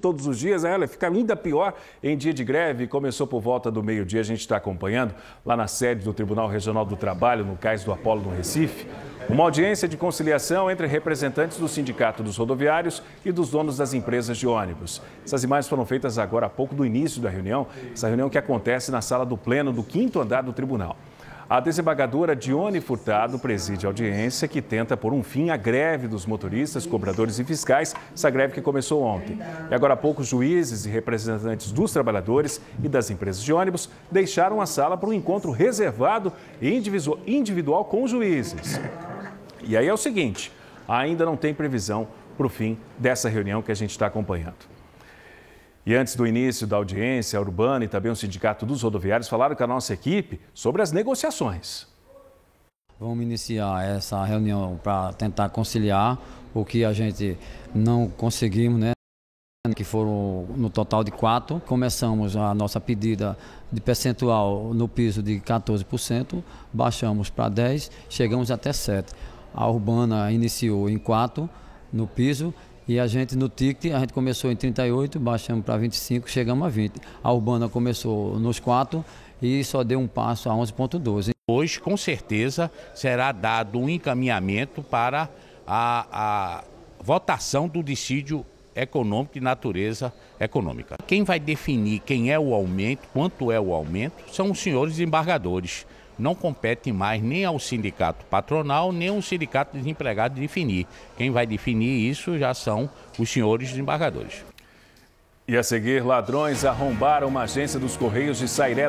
todos os dias, é, ela fica ainda pior em dia de greve. Começou por volta do meio-dia, a gente está acompanhando lá na sede do Tribunal Regional do Trabalho, no Cais do Apolo, no Recife. Uma audiência de conciliação entre representantes do Sindicato dos Rodoviários e dos donos das empresas de ônibus. Essas imagens foram feitas agora há pouco do início da reunião, essa reunião que acontece na sala do Pleno do quinto andar do tribunal. A desembargadora Dione Furtado preside a audiência que tenta por um fim a greve dos motoristas, cobradores e fiscais, essa greve que começou ontem. E agora há pouco, juízes e representantes dos trabalhadores e das empresas de ônibus deixaram a sala para um encontro reservado e individual com os juízes. E aí é o seguinte, ainda não tem previsão para o fim dessa reunião que a gente está acompanhando. E antes do início da audiência, a Urbana e também o Sindicato dos Rodoviários falaram com a nossa equipe sobre as negociações. Vamos iniciar essa reunião para tentar conciliar o que a gente não conseguimos, né? que foram no total de quatro. Começamos a nossa pedida de percentual no piso de 14%, baixamos para 10%, chegamos até 7%. A Urbana iniciou em 4% no piso e a gente no ticket, a gente começou em 38, baixamos para 25, chegamos a 20. A Urbana começou nos 4 e só deu um passo a 11.12. Hoje, com certeza, será dado um encaminhamento para a, a votação do dissídio econômico de natureza econômica. Quem vai definir quem é o aumento, quanto é o aumento, são os senhores embargadores. Não compete mais nem ao sindicato patronal, nem ao sindicato desempregado definir. Quem vai definir isso já são os senhores desembargadores. E a seguir, ladrões arrombaram uma agência dos Correios de Sairé.